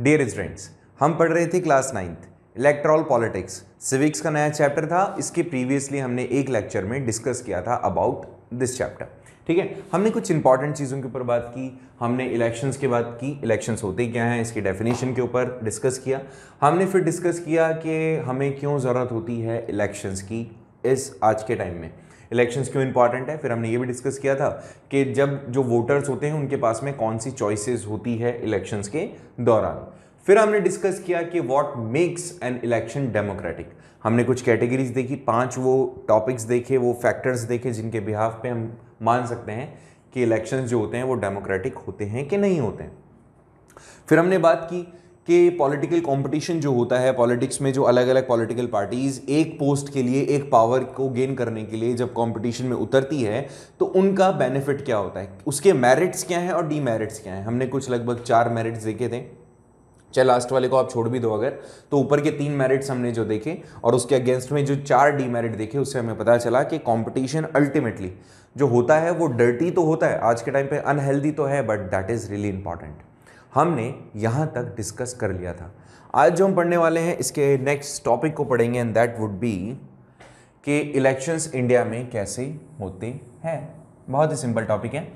dear students हम पढ़ रहे थे class ninth electoral politics civics का नया चैप्टर था इसके प्रीवियसली हमने एक लेक्चर में डिस्कस किया था अबाउट दिस चैप्टर ठीक है हमने कुछ इंपॉर्टेंट चीज़ों के ऊपर बात की हमने इलेक्शंस के बात की इलेक्शंस होते क्या हैं इसकी डेफिनेशन के ऊपर डिस्कस किया हमने फिर डिस्कस किया कि हमें क्यों ज़रूरत होती है इलेक्शंस की इस आज के टाइम में इलेक्शन क्यों इंपॉर्टेंट है फिर हमने ये भी डिस्कस किया था कि जब जो वोटर्स होते हैं उनके पास में कौन सी चॉइसेस होती है इलेक्शंस के दौरान फिर हमने डिस्कस किया कि what makes an election democratic हमने कुछ कैटेगरीज देखी पांच वो टॉपिक्स देखे वो फैक्टर्स देखे जिनके बिहाफ पे हम मान सकते हैं कि इलेक्शंस जो होते हैं वो डेमोक्रेटिक होते हैं कि नहीं होते हैं फिर हमने बात की कि पॉलिटिकल कंपटीशन जो होता है पॉलिटिक्स में जो अलग अलग पॉलिटिकल पार्टीज़ एक पोस्ट के लिए एक पावर को गेन करने के लिए जब कंपटीशन में उतरती है तो उनका बेनिफिट क्या होता है उसके मेरिट्स क्या हैं और डीमेरिट्स क्या हैं हमने कुछ लगभग चार मेरिट्स देखे थे चाहे लास्ट वाले को आप छोड़ भी दो अगर तो ऊपर के तीन मेरिट्स हमने जो देखे और उसके अगेंस्ट में जो चार डीमेरिट देखे उससे हमें पता चला कि कंपटीशन अल्टीमेटली जो होता है वो डर्टी तो होता है आज के टाइम पे अनहेल्दी तो है but that is really important हमने यहाँ तक डिस्कस कर लिया था आज जो हम पढ़ने वाले हैं इसके नेक्स्ट टॉपिक को पढ़ेंगे एंड दैट वुड बी कि इलेक्शंस इंडिया में कैसे होते हैं बहुत ही सिंपल टॉपिक है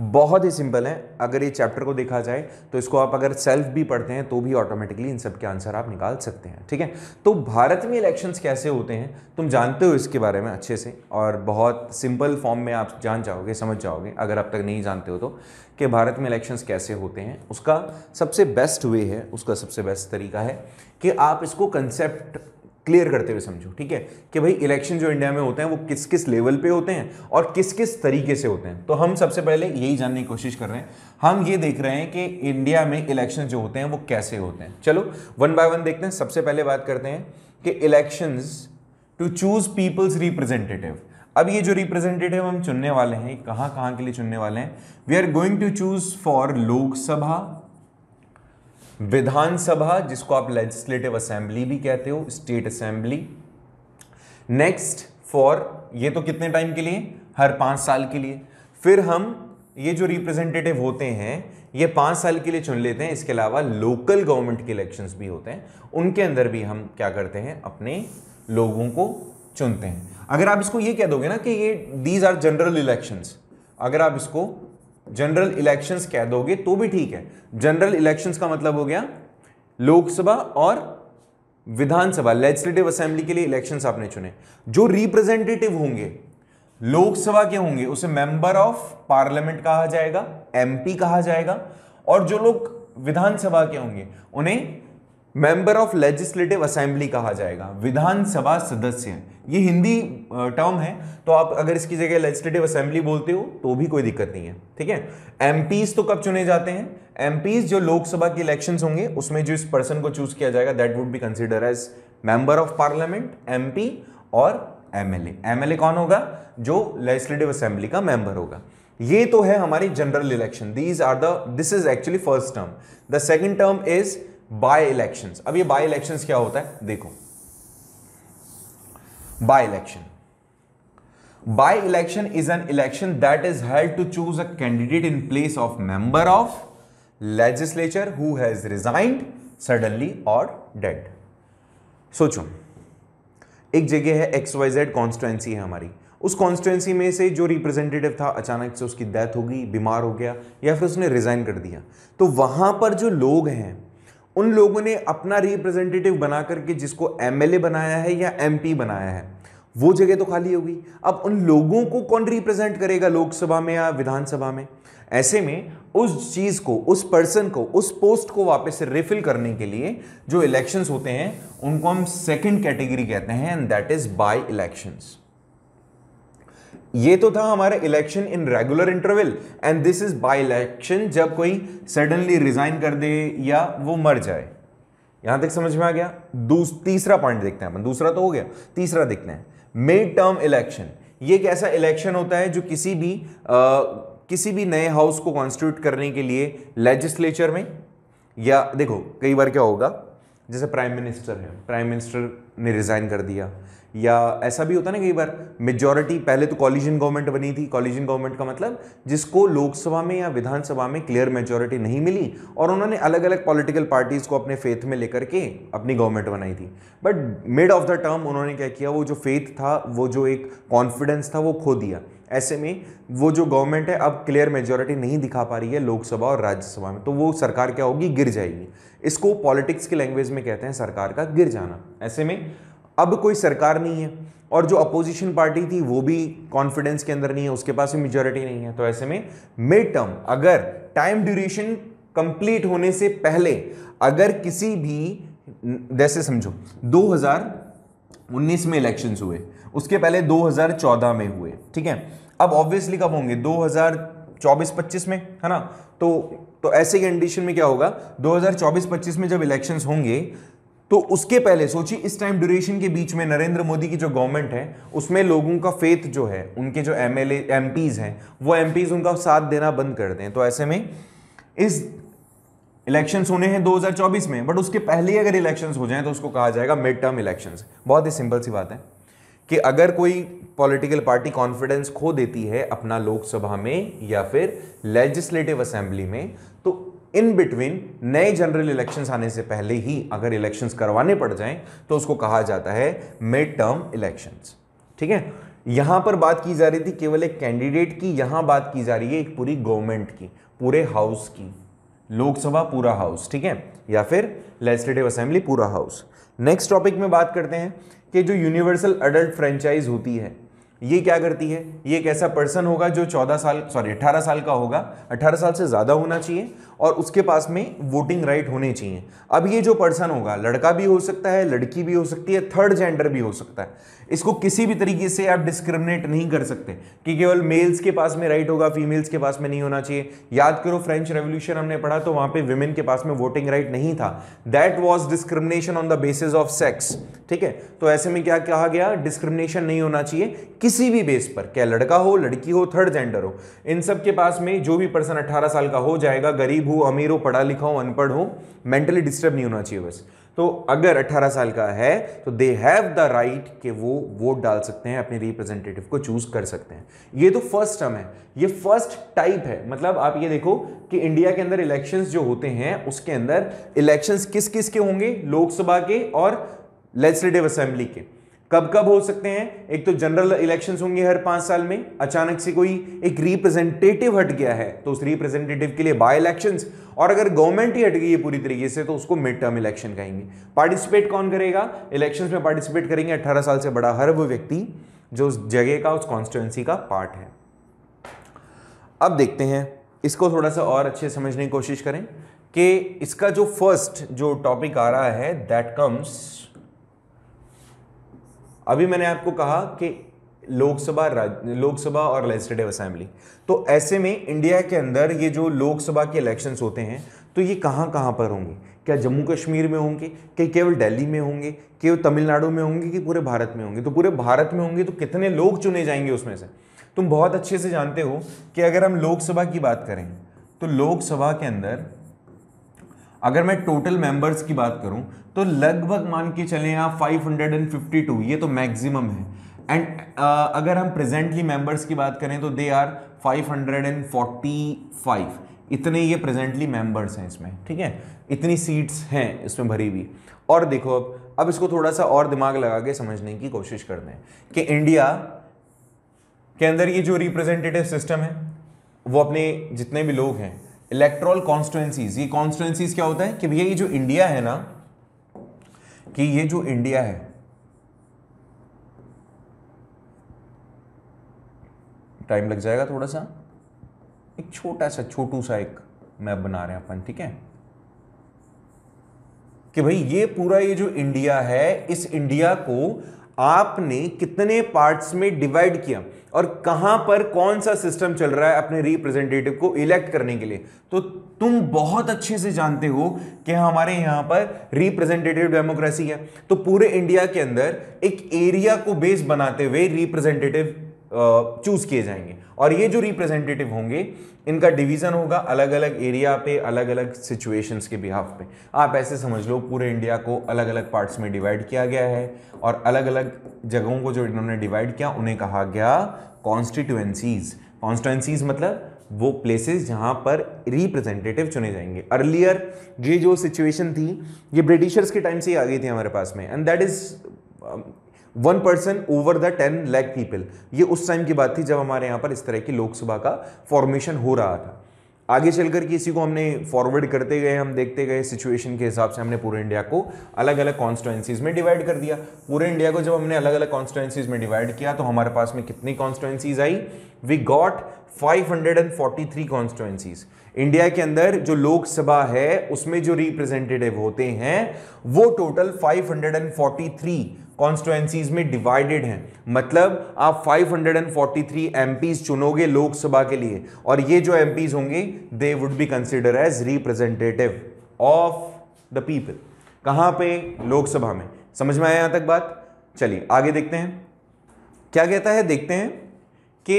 बहुत ही सिंपल है अगर ये चैप्टर को देखा जाए तो इसको आप अगर सेल्फ भी पढ़ते हैं तो भी ऑटोमेटिकली इन सब के आंसर आप निकाल सकते हैं ठीक है तो भारत में इलेक्शंस कैसे होते हैं तुम जानते हो इसके बारे में अच्छे से और बहुत सिंपल फॉर्म में आप जान जाओगे समझ जाओगे अगर अब तक नहीं जानते हो तो कि भारत में इलेक्शंस कैसे होते हैं उसका सबसे बेस्ट वे है उसका सबसे बेस्ट तरीका है कि आप इसको कंसेप्ट क्लियर करते हुए समझो ठीक है कि भाई इलेक्शन जो इंडिया में होते हैं वो किस किस लेवल पे होते हैं और किस किस तरीके से होते हैं तो हम सबसे पहले यही जानने की कोशिश कर रहे हैं हम ये देख रहे हैं कि इंडिया में इलेक्शन जो होते हैं वो कैसे होते हैं चलो वन बाय वन देखते हैं सबसे पहले बात करते हैं कि election to choose people's representative अब ये जो रिप्रेजेंटेटिव हम चुनने वाले हैं कहाँ कहाँ के लिए चुनने वाले हैं we are going to choose for Lok Sabha Vidhan Sabha जिसको आप लेजिस्लेटिव असेंबली भी कहते हो स्टेट असेंबली नेक्स्ट फॉर ये तो कितने टाइम के लिए हर पांच साल के लिए फिर हम ये जो रिप्रेजेंटेटिव होते हैं ये पांच साल के लिए चुन लेते हैं इसके अलावा लोकल गवर्नमेंट के इलेक्शंस भी होते हैं उनके अंदर भी हम क्या करते हैं अपने लोगों को चुनते हैं अगर आप इसको ये कह दोगे ना कि ये दीज आर जनरल इलेक्शंस अगर आप इसको जनरल इलेक्शंस कह दोगे तो भी ठीक है जनरल इलेक्शंस का मतलब हो गया लोकसभा और विधानसभा लेजिस्लेटिव असेंबली के लिए इलेक्शंस आपने चुने जो रिप्रेजेंटेटिव होंगे लोकसभा के होंगे उसे मेंबर ऑफ पार्लियामेंट कहा जाएगा एमपी कहा जाएगा और जो लोग विधानसभा के होंगे उन्हें मेंबर ऑफ लेजिस्लेटिव असेंबली कहा जाएगा विधानसभा सदस्य ये हिंदी टर्म है तो आप अगर इसकी जगह लेजिस्लेटिव असेंबली बोलते हो तो भी कोई दिक्कत नहीं है ठीक है एम तो कब चुने जाते हैं एम जो लोकसभा के इलेक्शन होंगे उसमें जो इस पर्सन को चूज किया जाएगा that would be consider as member of parliament M और एमएलए एमएलए कौन होगा जो लेजिस्लेटिव असेंबली का मेंबर होगा ये तो है हमारी general election these are the this is actually first term the second term is by elections अब ये बाय इलेक्शंस क्या होता है देखो by election by election is an election that is held to choose a candidate in place of member of legislature who has resigned suddenly और dead सोचो एक जगह है एक्स वाई जेड कॉन्स्टिट्युएंसी है हमारी उस कॉन्स्टिट्युएंसी में से जो रिप्रेजेंटेटिव था अचानक से उसकी डेथ हो गई बीमार हो गया या फिर उसने रिजाइन कर दिया तो वहां पर जो लोग हैं उन लोगों ने अपना रिप्रेजेंटेटिव बना करके जिसको एम बनाया है या एम बनाया है वो जगह तो खाली होगी अब उन लोगों को कौन रिप्रेजेंट करेगा लोकसभा में या विधानसभा में ऐसे में उस चीज़ को उस पर्सन को उस पोस्ट को वापस से रिफिल करने के लिए जो इलेक्शंस होते हैं उनको हम सेकंड कैटेगरी कहते हैं and that is by elections ये तो था हमारा election in regular interval and this is by election जब कोई सडनली रिजाइन कर दे या वो मर जाए यहां तक समझ में आ गया तीसरा पॉइंट देखते हैं अपन दूसरा तो हो गया तीसरा देखते हैं मिड टर्म इलेक्शन ये एक ऐसा इलेक्शन होता है जो किसी भी आ, किसी भी नए हाउस को कॉन्स्टिट्यूट करने के लिए लेजिस्लेचर में या देखो कई बार क्या होगा जैसे प्राइम मिनिस्टर है प्राइम मिनिस्टर ने रिज़ाइन कर दिया या ऐसा भी होता ना कई बार मेजॉरिटी पहले तो कॉलिजन गवर्नमेंट बनी थी कॉलिजन गवर्नमेंट का मतलब जिसको लोकसभा में या विधानसभा में क्लियर मेजॉरिटी नहीं मिली और उन्होंने अलग अलग पॉलिटिकल पार्टीज़ को अपने फेथ में लेकर के अपनी गवर्नमेंट बनाई थी but mid of the term उन्होंने क्या किया वो जो फेथ था वो जो एक कॉन्फिडेंस था वो खो दिया ऐसे में वो जो गवर्नमेंट है अब क्लियर मेजोरिटी नहीं दिखा पा रही है लोकसभा और राज्यसभा में तो वो सरकार क्या होगी गिर जाएगी इसको पॉलिटिक्स की लैंग्वेज में कहते हैं सरकार का गिर जाना ऐसे में अब कोई सरकार नहीं है और जो अपोजिशन पार्टी थी वो भी कॉन्फिडेंस के अंदर नहीं है उसके पास भी मेजोरिटी नहीं है तो ऐसे में मिड टर्म अगर टाइम ड्यूरेशन कंप्लीट होने से पहले अगर किसी भी जैसे समझो 2019 में इलेक्शंस हुए उसके पहले 2014 में हुए ठीक है अब ऑब्वियसली कब होंगे 2024-25 में है ना तो तो ऐसे कंडीशन में क्या होगा 2024-25 में जब इलेक्शंस होंगे तो उसके पहले सोचिए इस टाइम ड्यूरेशन के बीच में नरेंद्र मोदी की जो गवर्नमेंट है उसमें लोगों का फेथ जो है उनके जो एम एल हैं वो एम उनका साथ देना बंद कर दें तो ऐसे में इस इलेक्शंस होने हैं 2024 में बट उसके पहले अगर इलेक्शंस हो जाएं तो उसको कहा जाएगा मिड टर्म इलेक्शन बहुत ही सिंपल सी बात है कि अगर कोई पॉलिटिकल पार्टी कॉन्फिडेंस खो देती है अपना लोकसभा में या फिर लेजिस्लेटिव असेंबली में तो इन बिटवीन नए जनरल इलेक्शंस आने से पहले ही अगर इलेक्शंस करवाने पड़ जाएं तो उसको कहा जाता है मिड टर्म इलेक्शंस ठीक है यहां पर बात की जा रही थी केवल एक कैंडिडेट की यहां बात की जा रही है एक पूरी गवर्नमेंट की पूरे हाउस की लोकसभा पूरा हाउस ठीक है या फिर लेजिस्लेटिव असेंबली पूरा हाउस नेक्स्ट टॉपिक में बात करते हैं कि जो यूनिवर्सल अडल्ट फ्रेंचाइज होती है ये क्या करती है ये एक ऐसा पर्सन होगा जो 14 साल सॉरी 18 साल का होगा 18 साल से ज़्यादा होना चाहिए और उसके पास में वोटिंग राइट होने चाहिए अब ये जो पर्सन होगा लड़का भी हो सकता है लड़की भी हो सकती है थर्ड जेंडर भी हो सकता है इसको किसी भी तरीके से आप डिस्क्रिमिनेट नहीं कर सकते कि केवल मेल्स के पास में राइट होगा फीमेल्स के पास में नहीं होना चाहिए याद करो फ्रेंच रेवोल्यूशन हमने पढ़ा तो वहाँ पे विमेन के पास में वोटिंग राइट नहीं था that was discrimination on the basis of sex ठीक है तो ऐसे में क्या कहा गया डिस्क्रिमिनेशन नहीं होना चाहिए किसी भी बेस पर क्या लड़का हो लड़की हो थर्ड जेंडर हो इन सब के पास में जो भी पर्सन 18 साल का हो जाएगा गरीब गरीब हूँ अमीर हो पढ़ा लिखा हूँ अनपढ़ हूँ मेंटली डिस्टर्ब नहीं होना चाहिए बस तो अगर 18 साल का है तो दे हैव द राइट कि वो वोट डाल सकते हैं अपने रिप्रेजेंटेटिव को चूज कर सकते हैं ये तो फर्स्ट टर्म है ये फर्स्ट टाइप है मतलब आप ये देखो कि इंडिया के अंदर इलेक्शंस जो होते हैं उसके अंदर इलेक्शंस किस किस के होंगे लोकसभा के और लेजिस्लेटिव असेंबली के कब कब हो सकते हैं एक तो जनरल इलेक्शंस होंगे हर पांच साल में अचानक से कोई एक रिप्रेजेंटेटिव हट गया है तो उस रिप्रेजेंटेटिव के लिए बाय इलेक्शंस और अगर गवर्नमेंट ही हट गई है पूरी तरीके से तो उसको मिड टर्म इलेक्शन कहेंगे पार्टिसिपेट कौन करेगा इलेक्शंस में पार्टिसिपेट करेंगे अट्ठारह साल से बड़ा हर वो व्यक्ति जो उस जगह का उस कॉन्स्टिट्युएंसी का पार्ट है अब देखते हैं इसको थोड़ा सा और अच्छे समझने की कोशिश करें कि इसका जो फर्स्ट जो टॉपिक आ रहा है दैट कम्स अभी मैंने आपको कहा कि लोकसभा लोकसभा और लेजिस्लेटिव असेंबली तो ऐसे में इंडिया के अंदर ये जो लोकसभा के इलेक्शंस होते हैं तो ये कहाँ कहाँ पर होंगे क्या जम्मू कश्मीर में होंगे कि केवल दिल्ली में होंगे केवल तमिलनाडु में होंगे कि पूरे भारत में होंगे तो पूरे भारत में होंगे तो कितने लोग चुने जाएंगे उसमें से तुम बहुत अच्छे से जानते हो कि अगर हम लोकसभा की बात करें तो लोकसभा के अंदर अगर मैं टोटल मेंबर्स की बात करूं तो लगभग मान के चले आप 552 ये तो मैक्सिमम है एंड uh, अगर हम प्रेजेंटली मेंबर्स की बात करें तो दे आर 545 इतने ये प्रेजेंटली मेंबर्स हैं इसमें ठीक है इतनी सीट्स हैं इसमें भरी हुई और देखो अब अब इसको थोड़ा सा और दिमाग लगा के समझने की कोशिश कर दें कि इंडिया के अंदर ये जो रिप्रेजेंटेटिव सिस्टम है वो अपने जितने भी लोग हैं इलेक्ट्रॉल कॉन्स्टिटेंसीज ये कॉन्स्टिटेंसीज क्या होता है कि भैया ये जो इंडिया है ना कि ये जो इंडिया है टाइम लग जाएगा थोड़ा सा एक छोटा सा छोटू सा एक मैप बना रहे हैं अपन ठीक है कि भाई ये पूरा ये जो इंडिया है इस इंडिया को आपने कितने पार्ट्स में डिवाइड किया और कहां पर कौन सा सिस्टम चल रहा है अपने रिप्रेजेंटेटिव को इलेक्ट करने के लिए तो तुम बहुत अच्छे से जानते हो कि हमारे यहाँ पर रिप्रेजेंटेटिव डेमोक्रेसी है तो पूरे इंडिया के अंदर एक एरिया को बेस बनाते हुए रिप्रेजेंटेटिव चूज किए जाएंगे और ये जो रिप्रेजेंटेटिव होंगे इनका डिवीज़न होगा अलग अलग एरिया पे अलग अलग सिचुएशंस के बिहाफ पे आप ऐसे समझ लो पूरे इंडिया को अलग अलग पार्ट्स में डिवाइड किया गया है और अलग अलग जगहों को जो इन्होंने डिवाइड किया उन्हें कहा गया कॉन्स्टिट्यूएंसीज कॉन्स्टिट्यूएंसीज मतलब वो प्लेसेस जहाँ पर रिप्रेजेंटेटिव चुने जाएंगे अर्लियर ये जो सिचुएशन थी ये ब्रिटिशर्स के टाइम से ही आ गई थी हमारे पास में and that is one person over the ten lakh people ये उस टाइम की बात थी जब हमारे यहाँ पर इस तरह की लोकसभा का फॉर्मेशन हो रहा था आगे चलकर कि इसी को हमने फॉरवर्ड करते गए हम देखते गए सिचुएशन के हिसाब से हमने पूरे इंडिया को अलग अलग कॉन्स्टिटेंसीज में डिवाइड कर दिया पूरे इंडिया को जब हमने अलग अलग कॉन्स्टिटेंसीज में डिवाइड किया तो हमारे पास में कितनी constituencies I we got 543 constituencies India के अंदर जो लोकसभा है उसमें जो रिप्रेजेंटेटिव होते हैं वो टोटल 543 कॉन्स्टिट्यूएंसीज में डिवाइडेड हैं मतलब आप 543 एमपीज चुनोगे लोकसभा के लिए और ये जो एमपीज होंगे they would be consider as representative of the people कहाँ पे लोकसभा में समझ में आया यहाँ तक बात चलिए आगे देखते हैं क्या कहता है देखते हैं कि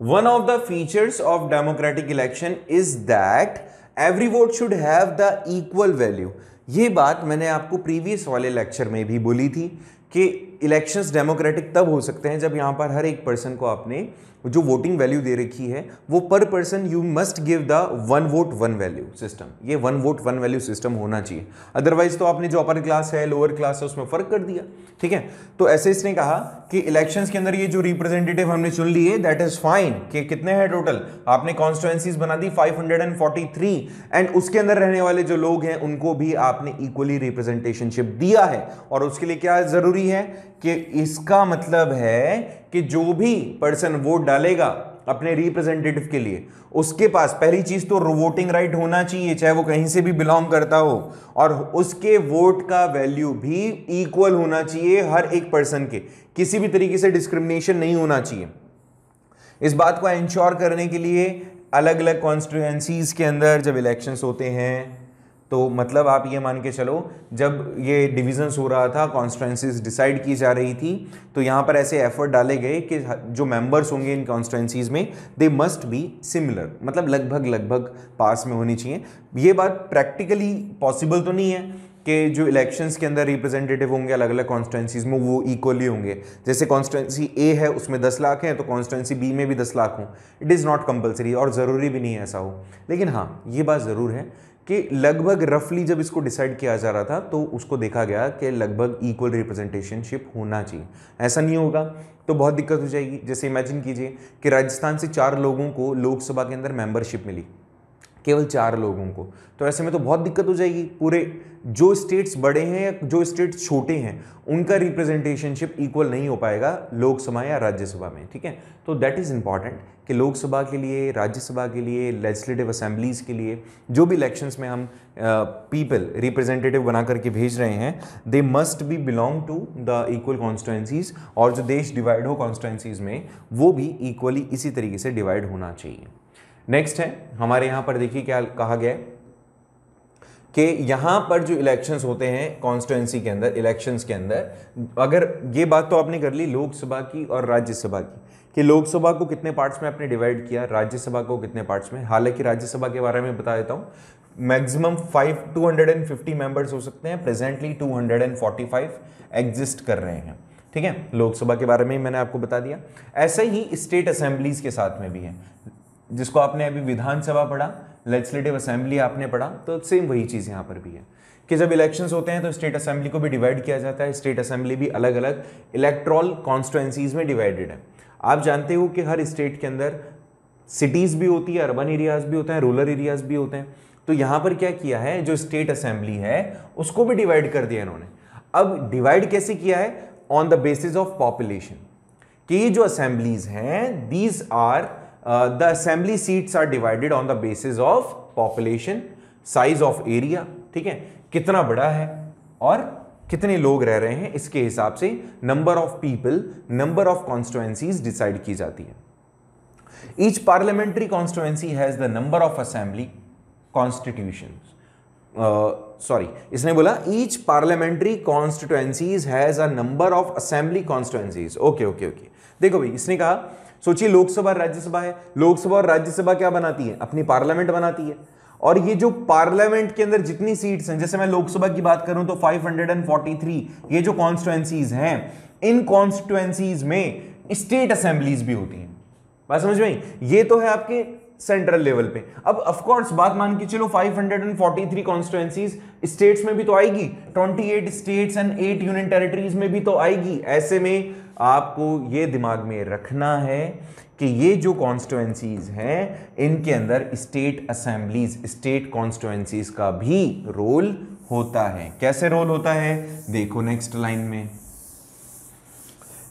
one of the features of democratic election is that every vote should have the equal value ये बात मैंने आपको प्रीवियस वाले लेक्चर में भी बोली थी कि इलेक्शंस डेमोक्रेटिक तब हो सकते हैं जब यहाँ पर हर एक पर्सन को आपने जो वोटिंग वैल्यू दे रखी है वो पर person you must give the one vote one value system ये one vote one value system होना चाहिए अदरवाइज तो आपने जो अपर क्लास है लोअर क्लास है उसमें फर्क कर दिया ठीक है तो ऐसे इसने कहा कि इलेक्शंस के अंदर ये जो रिप्रेजेंटेटिव हमने चुन लिए दैट इज फाइन कि कितने हैं टोटल आपने कॉन्स्टिट्युएंसीज बना दी 543 एंड उसके अंदर रहने वाले जो लोग हैं उनको भी आपने इक्वली रिप्रेजेंटेशनशिप दिया है और उसके लिए क्या जरूरी है कि इसका मतलब है कि जो भी पर्सन वोट डालेगा अपने रिप्रेजेंटेटिव के लिए उसके पास पहली चीज़ तो वोटिंग राइट होना चाहिए चाहे वो कहीं से भी बिलोंग करता हो और उसके वोट का वैल्यू भी इक्वल होना चाहिए हर एक पर्सन के किसी भी तरीके से डिस्क्रिमिनेशन नहीं होना चाहिए इस बात को इंश्योर करने के लिए अलग अलग कॉन्स्टिट्यूएंसीज के अंदर जब इलेक्शंस होते हैं तो मतलब आप ये मान के चलो जब ये डिविजन्स हो रहा था कॉन्स्टेंसीज डिसाइड की जा रही थी तो यहाँ पर ऐसे एफर्ट डाले गए कि जो मेंबर्स होंगे इन कॉन्स्टेंसीज में दे मस्ट बी सिमिलर मतलब लगभग लगभग पास में होनी चाहिए ये बात प्रैक्टिकली पॉसिबल तो नहीं है कि जो इलेक्शंस के अंदर रिप्रेजेंटेटिव होंगे अलग अलग कॉन्स्टेंसीज में वो इक्वली होंगे जैसे कॉन्स्टेंसी ए है उसमें दस लाख हैं तो कॉन्स्टेंसी बी में भी दस लाख हों इट इज़ नॉट कंपलसरी और ज़रूरी भी नहीं है ऐसा हो लेकिन हाँ ये बात ज़रूर है कि लगभग रफली जब इसको डिसाइड किया जा रहा था तो उसको देखा गया कि लगभग इक्वल रिप्रेजेंटेशनशिप होना चाहिए ऐसा नहीं होगा तो बहुत दिक्कत हो जाएगी जैसे इमेजिन कीजिए कि राजस्थान से चार लोगों को लोकसभा के अंदर मेंबरशिप मिली केवल चार लोगों को तो ऐसे में तो बहुत दिक्कत हो जाएगी पूरे जो स्टेट्स बड़े हैं या जो स्टेट्स छोटे हैं उनका रिप्रेजेंटेशनशिप इक्वल नहीं हो पाएगा लोकसभा या राज्यसभा में ठीक है तो दैट इज़ इम्पॉर्टेंट कि लोकसभा के लिए राज्यसभा के लिए लेजिस्लेटिव असेंबलीज़ के लिए जो भी इलेक्शंस में हम पीपल uh, रिप्रेजेंटेटिव बना करके भेज रहे हैं they must be belong to the equal constituencies और जो देश डिवाइड हो कॉन्स्टिटेंसीज में वो भी इक्वली इसी तरीके से डिवाइड होना चाहिए नेक्स्ट है हमारे यहां पर देखिए क्या कहा गया कि यहां पर जो इलेक्शंस होते हैं कॉन्स्टिट्युएंसी के अंदर इलेक्शंस के अंदर अगर ये बात तो आपने कर ली लोकसभा की और राज्यसभा की कि लोकसभा को कितने पार्ट्स में आपने डिवाइड किया राज्यसभा को कितने पार्ट्स में हालांकि राज्यसभा के बारे में बता देता हूं maximum five two hundred and fifty members हो सकते हैं presently two hundred and forty five exist कर रहे हैं ठीक है लोकसभा के बारे में ही मैंने आपको बता दिया ऐसे ही स्टेट असेंबलीज के साथ में भी है जिसको आपने अभी विधानसभा पढ़ा लेजिस्लेटिव असेंबली आपने पढ़ा तो सेम वही चीज़ यहाँ पर भी है कि जब इलेक्शंस होते हैं तो स्टेट असेंबली को भी डिवाइड किया जाता है स्टेट असेंबली भी अलग अलग इलेक्ट्रॉल कॉन्स्टिटेंसीज में डिवाइडेड है आप जानते हो कि हर स्टेट के अंदर सिटीज़ भी होती है अर्बन एरियाज़ भी होते हैं रूरल एरियाज़ भी होते हैं तो यहाँ पर क्या किया है जो स्टेट असेंबली है उसको भी डिवाइड कर दिया इन्होंने अब डिवाइड कैसे किया है on the basis of population कि ये जो असेंबलीज हैं these are the assembly seats are divided on the basis of population size of area ठीक है कितना बड़ा है और कितने लोग रह रहे हैं इसके हिसाब से number of people number of constituencies decide की जाती है each parliamentary constituency has the number of assembly constitution sorry इसने बोला each parliamentary constituencies has a number of assembly constituencies okay okay okay देखो भाई इसने कहा सोचिए लोकसभा राज्यसभा है लोकसभा और राज्यसभा क्या बनाती है अपनी पार्लियामेंट बनाती है और ये जो पार्लियामेंट के अंदर जितनी सीट्स हैं जैसे मैं लोकसभा की बात करूं तो 543 ये जो कॉन्स्टिट्युएंसीज हैं इन कॉन्स्टिट्युएंसीज में स्टेट असेंबलीज भी होती हैं बात समझ में ये तो है आपके सेंट्रल लेवल पे अब ऑफ कोर्स बात मान के चलो 543 कॉन्स्टिट्यूएंसीज स्टेट्स में भी तो आएगी 28 स्टेट्स एंड 8 यूनियन टेरिटरीज में भी तो आएगी ऐसे में आपको ये दिमाग में रखना है कि ये जो कॉन्स्टिट्यूएंसीज हैं इनके अंदर स्टेट असेंबलीज स्टेट कॉन्स्टिट्यूएंसीज का भी रोल होता है कैसे रोल होता है देखो नेक्स्ट लाइन में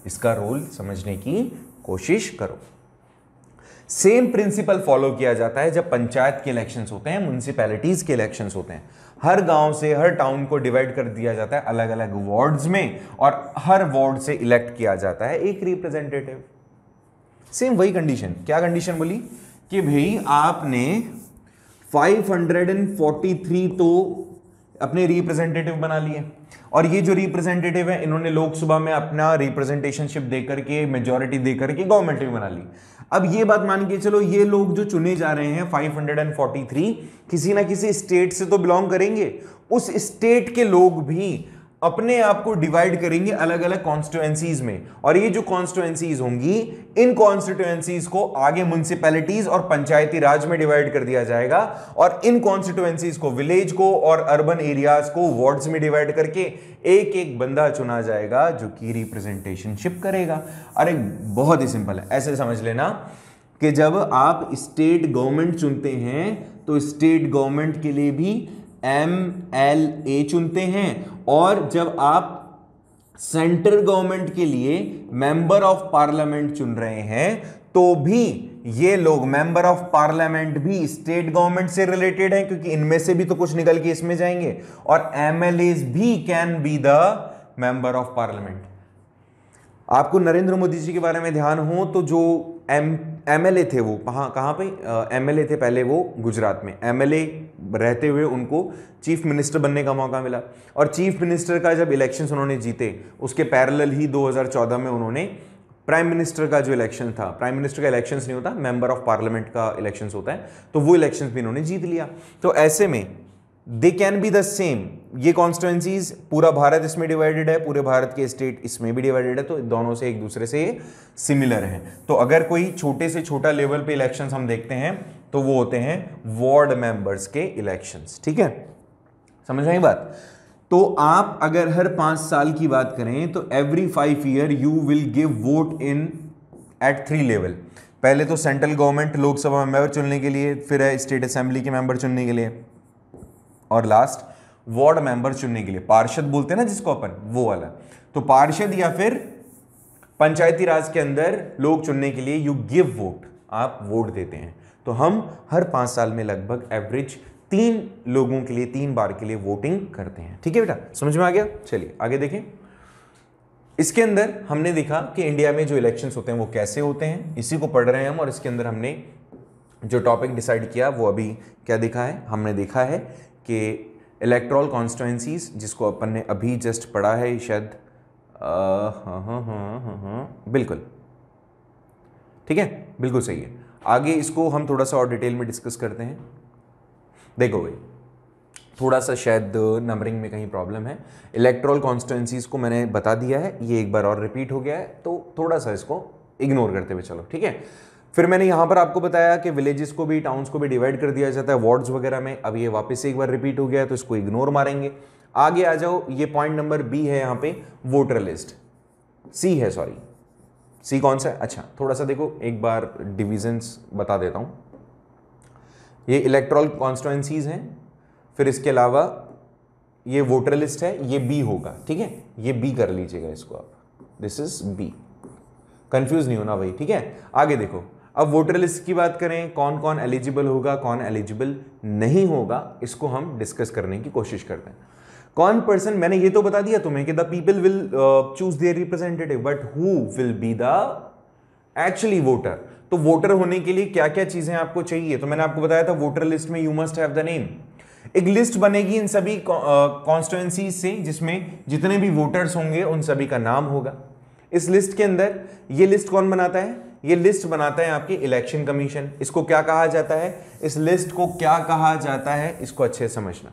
इसका रोल समझने की कोशिश करो सेम प्रिंसिपल फॉलो किया जाता है जब पंचायत के इलेक्शंस होते हैं म्यूनसिपैलिटीज़ के इलेक्शंस होते हैं हर गांव से हर टाउन को डिवाइड कर दिया जाता है अलग अलग वार्ड्स में और हर वार्ड से इलेक्ट किया जाता है एक रिप्रेजेंटेटिव सेम वही कंडीशन क्या कंडीशन बोली कि भाई आपने 543 तो अपने रिप्रेजेंटेटिव बना लिए और ये जो रिप्रेजेंटेटिव है इन्होंने लोकसभा में अपना रिप्रेजेंटेशनशिप दे करके मेजोरिटी दे करके गवर्नमेंट भी बना ली अब ये बात मान के चलो ये लोग जो चुने जा रहे हैं 543 किसी ना किसी स्टेट से तो बिलोंग करेंगे उस स्टेट के लोग भी अपने आप को डिवाइड करेंगे अलग अलग कॉन्स्टिट्युएंसीज में और ये जो कॉन्स्टिट्युएंसीज होंगी इन कॉन्स्टिट्युएंसीज को आगे म्यूनसिपैलिटीज और पंचायती राज में डिवाइड कर दिया जाएगा और इन कॉन्स्टिट्युएंसीज को विलेज को और अर्बन एरियाज को वार्ड्स में डिवाइड करके एक एक बंदा चुना जाएगा जो कि रिप्रेजेंटेशनशिप करेगा अरे बहुत ही सिंपल है ऐसे समझ लेना कि जब आप स्टेट गवर्नमेंट चुनते हैं तो स्टेट गवर्नमेंट के लिए भी एम एल ए चुनते हैं और जब आप सेंट्रल गवर्नमेंट के लिए मेंबर ऑफ पार्लियामेंट चुन रहे हैं तो भी ये लोग मेंबर ऑफ पार्लियामेंट भी स्टेट गवर्नमेंट से रिलेटेड हैं क्योंकि इनमें से भी तो कुछ निकल के इसमें जाएंगे और एम भी can be the member of parliament आपको नरेंद्र मोदी जी के बारे में ध्यान हो तो जो एम एमएलए थे वो कहाँ कहाँ पे एमएलए थे पहले वो गुजरात में एमएलए रहते हुए उनको चीफ मिनिस्टर बनने का मौका मिला और चीफ मिनिस्टर का जब इलेक्शन उन्होंने जीते उसके पैरेलल ही 2014 में उन्होंने प्राइम मिनिस्टर का जो इलेक्शन था प्राइम मिनिस्टर का इलेक्शन नहीं होता मेंबर ऑफ पार्लियामेंट का इलेक्शन होता है तो वो इलेक्शन भी इन्होंने जीत लिया तो ऐसे में they can be the same ये कॉन्स्टिटेंसीज पूरा भारत इसमें डिवाइडेड है पूरे भारत के स्टेट इसमें भी डिवाइडेड है तो दोनों से एक दूसरे से सिमिलर हैं तो अगर कोई छोटे से छोटा लेवल पे इलेक्शन हम देखते हैं तो वो होते हैं वार्ड मेंबर्स के इलेक्शन ठीक है समझ रहे बात तो आप अगर हर पांच साल की बात करें तो every five year you will give vote in at three level पहले तो सेंट्रल गवर्नमेंट लोकसभा मेंबर चुनने के लिए फिर है स्टेट असेंबली के मेंबर चुनने के लिए और लास्ट वार्ड मेंबर चुनने के लिए पार्षद बोलते हैं ना जिसको अपन वो वाला तो पार्षद या फिर पंचायती राज के अंदर लोग चुनने के लिए यू गिव वोट आप वोट देते हैं तो हम हर पांच साल में लगभग एवरेज तीन लोगों के लिए तीन बार के लिए वोटिंग करते हैं ठीक है बेटा समझ में आ गया चलिए आगे देखें इसके अंदर हमने देखा कि इंडिया में जो इलेक्शंस होते हैं वो कैसे होते हैं इसी को पढ़ रहे हैं हम और इसके अंदर हमने जो टॉपिक डिसाइड किया वो अभी क्या देखा है हमने देखा है कि इलेक्ट्रॉल कॉन्स्टिटेंसीज जिसको अपन ने अभी जस्ट पढ़ा है शायद हाँ हाँ, हाँ, हाँ हाँ बिल्कुल ठीक है बिल्कुल सही है आगे इसको हम थोड़ा सा और डिटेल में डिस्कस करते हैं देखो भाई थोड़ा सा शायद नंबरिंग में कहीं प्रॉब्लम है इलेक्ट्रॉल कॉन्स्टेंसीज को मैंने बता दिया है ये एक बार और रिपीट हो गया है तो थोड़ा सा इसको इग्नोर करते हुए चलो ठीक है फिर मैंने यहाँ पर आपको बताया कि विलेजेस को भी टाउन्स को भी डिवाइड कर दिया जाता है वार्ड्स वगैरह में अब ये वापस से एक बार रिपीट हो गया है तो इसको इग्नोर मारेंगे आगे आ जाओ ये पॉइंट नंबर बी है यहाँ पे वोटर लिस्ट सी है सॉरी सी कौन सा है अच्छा थोड़ा सा देखो एक बार डिविजन्स बता देता हूँ ये इलेक्ट्रॉल कॉन्स्टिटेंसीज हैं फिर इसके अलावा ये वोटर लिस्ट है ये बी होगा ठीक है ये बी कर लीजिएगा इसको आप दिस इज बी कंफ्यूज नहीं होना भाई ठीक है आगे देखो अब वोटर लिस्ट की बात करें कौन कौन एलिजिबल होगा कौन एलिजिबल नहीं होगा इसको हम डिस्कस करने की कोशिश करते हैं कौन पर्सन मैंने ये तो बता दिया तुम्हें कि the people will choose their representative but who will be the actually voter तो वोटर होने के लिए क्या क्या चीज़ें आपको चाहिए तो मैंने आपको बताया था वोटर लिस्ट में you must have the name एक लिस्ट बनेगी इन सभी कॉन्स्टिट्युएंसी uh, से जिसमें जितने भी वोटर्स होंगे उन सभी का नाम होगा इस लिस्ट के अंदर ये लिस्ट कौन बनाता है ये लिस्ट बनाता है आपकी इलेक्शन कमीशन इसको क्या कहा जाता है इस लिस्ट को क्या कहा जाता है इसको अच्छे समझना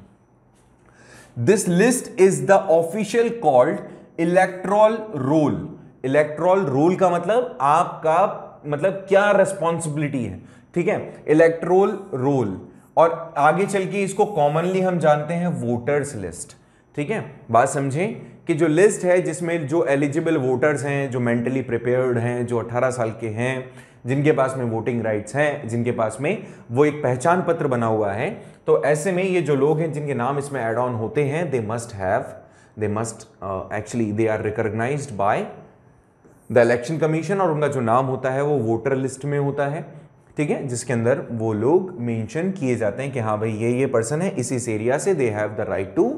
this list is the official called electoral roll electoral roll का मतलब आपका मतलब क्या रेस्पॉन्सिबिलिटी है ठीक है इलेक्ट्रोल रोल और आगे चल के इसको कॉमनली हम जानते हैं वोटर्स लिस्ट ठीक है बात समझे कि जो लिस्ट है जिसमें जो एलिजिबल वोटर्स हैं जो मेंटली प्रिपेयर्ड हैं जो 18 साल के हैं जिनके पास में वोटिंग राइट्स हैं जिनके पास में वो एक पहचान पत्र बना हुआ है तो ऐसे में ये जो लोग हैं जिनके नाम इसमें एड ऑन होते हैं they must have they must actually they are recognise by the election commission और उनका जो नाम होता है वो वोटर लिस्ट में होता है ठीक है जिसके अंदर वो लोग मेंशन किए जाते हैं कि हाँ भाई ये ये पर्सन है इस इस एरिया से they have the right to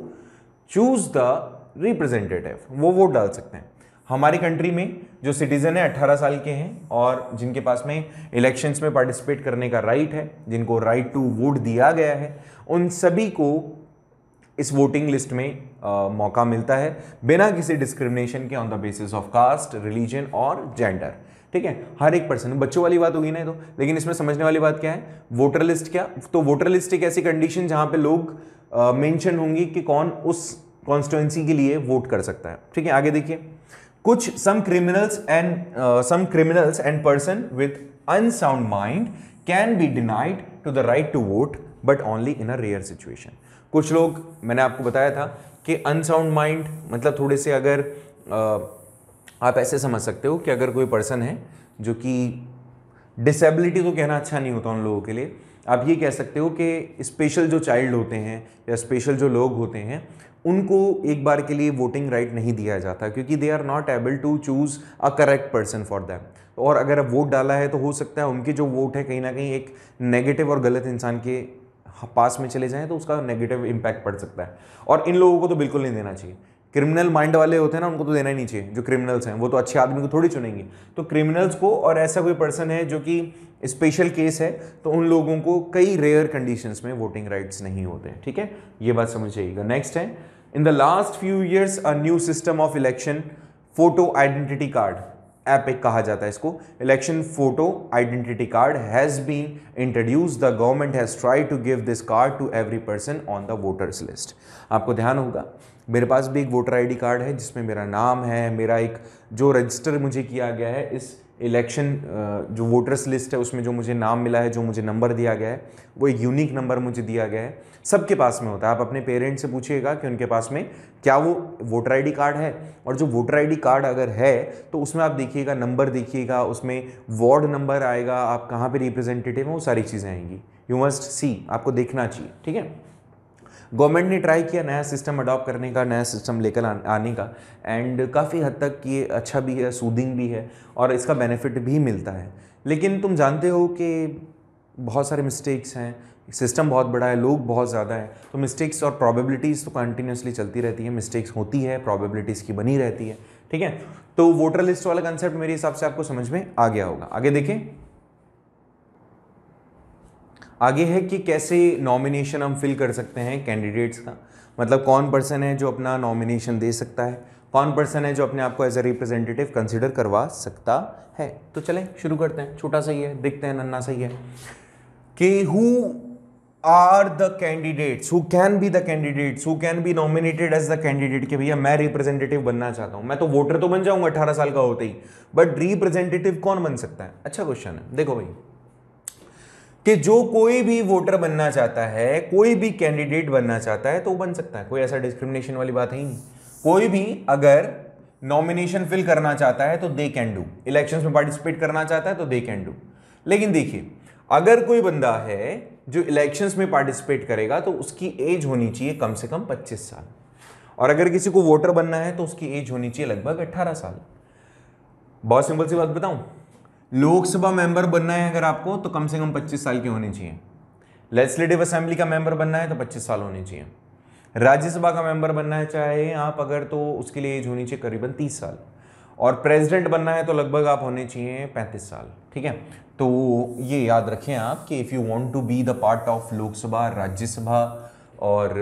choose the representative वो वोट डाल सकते हैं हमारी कंट्री में जो सिटीज़न है 18 साल के हैं और जिनके पास में इलेक्शंस में पार्टिसिपेट करने का राइट है जिनको राइट टू वोट दिया गया है उन सभी को इस वोटिंग लिस्ट में आ, मौका मिलता है बिना किसी डिस्क्रिमिनेशन के on the basis of caste religion और जेंडर ठीक है हर एक पर्सन बच्चों वाली बात होगी ना तो लेकिन इसमें समझने वाली बात क्या है वोटर लिस्ट क्या तो वोटर लिस्ट एक ऐसी कंडीशन जहाँ पे लोग मेंशन होंगी कि कौन उस कॉन्स्टिट्युएंसी के लिए वोट कर सकता है ठीक है आगे देखिए कुछ some criminals and some criminals and person with unsound mind can be denied to the right to vote but only in a rare situation कुछ लोग मैंने आपको बताया था कि अनसाउंड माइंड मतलब थोड़े से अगर uh, आप ऐसे समझ सकते हो कि अगर कोई पर्सन है जो कि डिसेबिलिटी तो कहना अच्छा नहीं होता उन लोगों के लिए आप ये कह सकते हो कि स्पेशल जो चाइल्ड होते हैं या स्पेशल जो लोग होते हैं उनको एक बार के लिए वोटिंग राइट नहीं दिया जाता क्योंकि they are not able to choose a correct person for them और अगर वोट डाला है तो हो सकता है उनके जो वोट है कहीं ना कहीं एक नेगेटिव और गलत इंसान के पास में चले जाएँ तो उसका नेगेटिव इम्पैक्ट पड़ सकता है और इन लोगों को तो बिल्कुल नहीं देना चाहिए क्रिमिनल माइंड वाले होते हैं ना उनको तो देना ही नहीं चाहिए जो क्रिमिनल्स हैं वो तो अच्छे आदमी को थोड़ी चुनेंगे तो क्रिमिनल्स को और ऐसा कोई पर्सन है जो कि स्पेशल केस है तो उन लोगों को कई रेयर कंडीशंस में वोटिंग राइट्स नहीं होते ठीक है ये बात समझ जाइएगा नेक्स्ट है in the last few years a new system of election photo identity card EPIC कहा जाता है इसको election photo identity card has been introduce the government has try to give this card to every person on the voters list आपको ध्यान होगा मेरे पास भी एक वोटर आईडी कार्ड है जिसमें मेरा नाम है मेरा एक जो रजिस्टर मुझे किया गया है इस इलेक्शन जो वोटर्स लिस्ट है उसमें जो मुझे नाम मिला है जो मुझे नंबर दिया गया है वो एक यूनिक नंबर मुझे दिया गया है सबके पास में होता है आप अपने पेरेंट्स से पूछिएगा कि उनके पास में क्या वो वोटर आईडी कार्ड है और जो वोटर आईडी कार्ड अगर है तो उसमें आप देखिएगा नंबर देखिएगा उसमें वार्ड नंबर आएगा आप कहाँ पर रिप्रेजेंटेटिव हैं वो सारी चीज़ें आएंगी यू मस्ट सी आपको देखना चाहिए ठीक है गवर्नमेंट ने ट्राई किया नया सिस्टम अडॉप्ट करने का नया सिस्टम लेकर आने का एंड काफ़ी हद तक ये अच्छा भी है सूदिंग भी है और इसका बेनिफिट भी मिलता है लेकिन तुम जानते हो कि बहुत सारे मिस्टेक्स हैं सिस्टम बहुत बड़ा है लोग बहुत ज़्यादा हैं तो मिस्टेक्स और प्रॉबेबिलिटीज तो कंटिन्यूसली चलती रहती है मिस्टेक्स होती है प्रॉबेबिलिटीज की बनी रहती है ठीक है तो वोटर लिस्ट वाला कंसेप्ट मेरे हिसाब से आपको समझ में आ गया होगा आगे देखें आगे है कि कैसे नॉमिनेशन हम फिल कर सकते हैं कैंडिडेट्स का मतलब कौन पर्सन है जो अपना नॉमिनेशन दे सकता है कौन पर्सन है जो अपने आप को एज ए रिप्रेजेंटेटिव कंसिडर करवा सकता है तो चलें शुरू करते हैं छोटा सा ही है दिखते हैं नन्ना सा ही है कि who are the candidates who can be the candidates who can be nominated as the candidate कि भैया मैं रिप्रेजेंटेटिव बनना चाहता हूं मैं तो वोटर तो बन जाऊंगा अठारह साल का होते ही बट रिप्रेजेंटेटिव कौन बन सकता है अच्छा क्वेश्चन है देखो भाई कि जो कोई भी वोटर बनना चाहता है कोई भी कैंडिडेट बनना चाहता है तो वो बन सकता है कोई ऐसा डिस्क्रिमिनेशन वाली बात है ही नहीं कोई भी अगर नॉमिनेशन फिल करना चाहता है तो दे कैन डू इलेक्शंस में पार्टिसिपेट करना चाहता है तो दे कैन डू लेकिन देखिए अगर कोई बंदा है जो इलेक्शंस में पार्टिसिपेट करेगा तो उसकी एज होनी चाहिए कम से कम 25 साल और अगर किसी को वोटर बनना है तो उसकी एज होनी चाहिए लगभग 18 साल बहुत सिंपल सी बात बताऊं लोकसभा मेंबर बनना है अगर आपको तो कम से कम 25 साल की होनी चाहिए लेजिस्लेटिव असेंबली का मेंबर बनना है तो 25 साल होनी चाहिए राज्यसभा का मेंबर बनना है चाहे आप अगर तो उसके लिए एज होनी चाहिए करीबन 30 साल और प्रेसिडेंट बनना है तो लगभग आप होने चाहिए 35 साल ठीक है तो ये याद रखें आप कि if you want to be the part of Lok Sabha Rajya Sabha और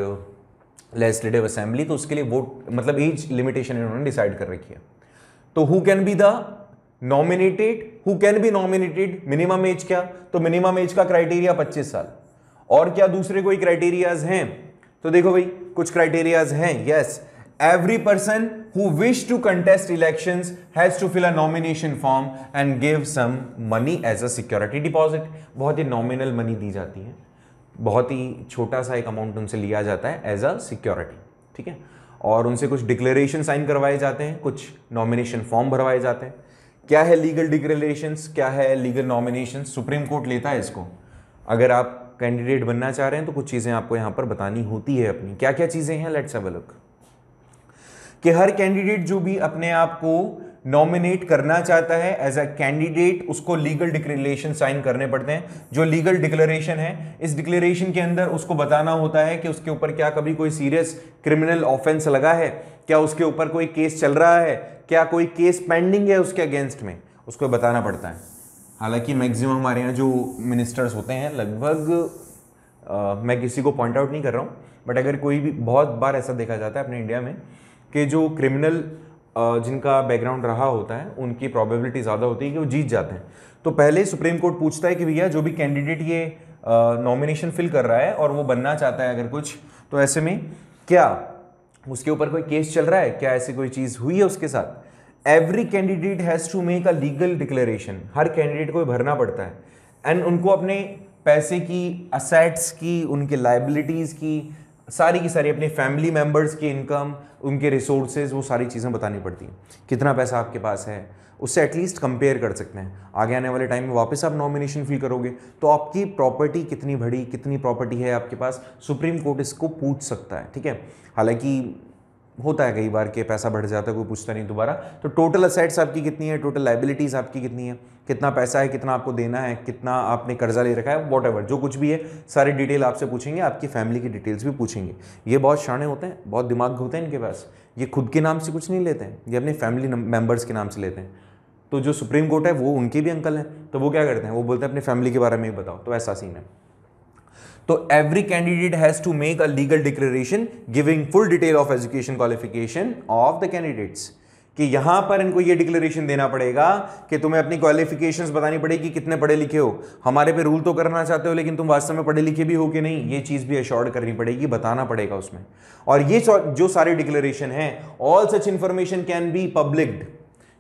लेजिस्लेटिव असेंबली तो उसके लिए वोट मतलब एज लिमिटेशन इन्होंने डिसाइड कर रखी है तो who can be the nominated who can be nominated minimum age क्या तो मिनिमम एज का क्राइटेरिया पच्चीस साल और क्या दूसरे कोई क्राइटेरियाज हैं तो देखो भाई कुछ क्राइटेरियाज हैं yes every person who wish to contest election has to fill a nomination form and give some money as a security deposit बहुत ही नॉमिनल मनी दी जाती है बहुत ही छोटा सा एक अमाउंट उनसे लिया जाता है एज अ सिक्योरिटी ठीक है और उनसे कुछ डिक्लेरेशन साइन करवाए जाते हैं कुछ नॉमिनेशन फॉर्म भरवाए जाते हैं क्या है लीगल डिक्लेरेशन क्या है लीगल नॉमिनेशन सुप्रीम कोर्ट लेता है इसको अगर आप कैंडिडेट बनना चाह रहे हैं तो कुछ चीज़ें आपको यहाँ पर बतानी होती है अपनी क्या क्या चीज़ें हैं लेट्स हैव अ लुक कि हर कैंडिडेट जो भी अपने आप को नॉमिनेट करना चाहता है एज अ कैंडिडेट उसको लीगल डिक्लेरेशन साइन करने पड़ते हैं जो लीगल डिक्लेरेशन है इस डिक्लेरेशन के अंदर उसको बताना होता है कि उसके ऊपर क्या कभी कोई सीरियस क्रिमिनल ऑफेंस लगा है क्या उसके ऊपर कोई केस चल रहा है क्या कोई केस पेंडिंग है उसके अगेंस्ट में उसको बताना पड़ता है हालांकि मैक्सिमम हमारे यहाँ जो मिनिस्टर्स होते हैं लगभग मैं किसी को पॉइंट आउट नहीं कर रहा हूँ बट अगर कोई भी बहुत बार ऐसा देखा जाता है अपने इंडिया में कि जो क्रिमिनल जिनका बैकग्राउंड रहा होता है उनकी प्रॉबेबिलिटी ज़्यादा होती है कि वो जीत जाते हैं तो पहले सुप्रीम कोर्ट पूछता है कि भैया जो भी कैंडिडेट ये नॉमिनेशन फिल कर रहा है और वो बनना चाहता है अगर कुछ तो ऐसे में क्या उसके ऊपर कोई केस चल रहा है क्या ऐसी कोई चीज़ हुई है उसके साथ every candidate has to make a legal declaration हर कैंडिडेट को भरना पड़ता है एंड उनको अपने पैसे की असेट्स की उनके लाइबिलिटीज़ की सारी की सारी अपने फैमिली मेम्बर्स की इनकम उनके रिसोर्सेज वो सारी चीज़ें बतानी पड़ती हैं कितना पैसा आपके पास है उससे एटलीस्ट कंपेयर कर सकते हैं आगे आने वाले टाइम में वापस आप नॉमिनेशन फिल करोगे तो आपकी प्रॉपर्टी कितनी बड़ी कितनी प्रॉपर्टी है आपके पास सुप्रीम कोर्ट इसको पूछ सकता है ठीक है हालांकि होता है कई बार कि पैसा बढ़ जाता है कोई पूछता नहीं दोबारा तो टोटल असेट्स आपकी कितनी है टोटल लाइबिलिटीज़ आपकी कितनी है कितना पैसा है कितना आपको देना है कितना आपने कर्जा ले रखा है वॉट जो कुछ भी है सारी डिटेल आपसे पूछेंगे आपकी फैमिली की डिटेल्स भी पूछेंगे ये बहुत शाणे होते हैं बहुत दिमाग होते हैं इनके पास ये खुद के नाम से कुछ नहीं लेते हैं ये अपने फैमिली मेम्बर्स के नाम से लेते हैं तो जो सुप्रीम कोर्ट है वो उनके भी अंकल हैं तो वो क्या करते हैं वो बोलते हैं अपनी फैमिली के बारे में ही बताओ तो ऐसा सीन है तो every candidate has to make a legal declaration giving full detail of education qualification of the candidates कि यहां पर इनको ये डिक्लेरेशन देना पड़ेगा कि तुम्हें अपनी क्वालिफिकेशन बतानी पड़ेगी कि कितने पढ़े लिखे हो हमारे पे रूल तो करना चाहते हो लेकिन तुम वास्तव में पढ़े लिखे भी हो कि नहीं ये चीज़ भी अश्योर करनी पड़ेगी बताना पड़ेगा उसमें और ये जो सारे डिक्लेरेशन है all such information can be publicked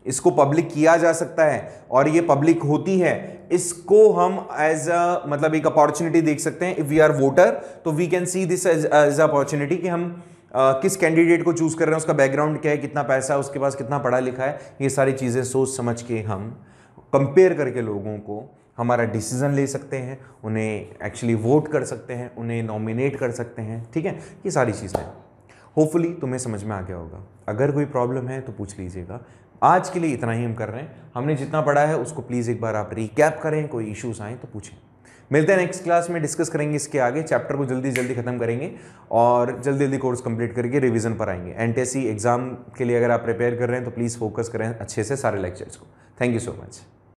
इसको पब्लिक किया जा सकता है और ये पब्लिक होती है इसको हम एज अ मतलब एक अपॉर्चुनिटी देख सकते हैं इफ़ वी आर वोटर तो we can see this as opportunity कि हम Uh, किस कैंडिडेट को चूज़ कर रहे हैं उसका बैकग्राउंड क्या है कितना पैसा है उसके पास कितना पढ़ा लिखा है ये सारी चीज़ें सोच समझ के हम कंपेयर करके लोगों को हमारा डिसीजन ले सकते हैं उन्हें एक्चुअली वोट कर सकते हैं उन्हें नॉमिनेट कर सकते हैं ठीक है ये सारी चीज़ें होपफुली तुम्हें समझ में आ गया होगा अगर कोई प्रॉब्लम है तो पूछ लीजिएगा आज के लिए इतना ही हम कर रहे हैं हमने जितना पढ़ा है उसको प्लीज़ एक बार आप रिकैप करें कोई इश्यूज आए तो पूछें मिलते हैं नेक्स्ट क्लास में डिस्कस करेंगे इसके आगे चैप्टर को जल्दी जल्दी खत्म करेंगे और जल्दी जल्दी कोर्स कंप्लीट करके रिवीजन पर आएंगे एनटीएससी एग्जाम के लिए अगर आप प्रिपेयर कर रहे हैं तो प्लीज़ फोकस करें अच्छे से सारे लेक्चर्स को थैंक यू सो मच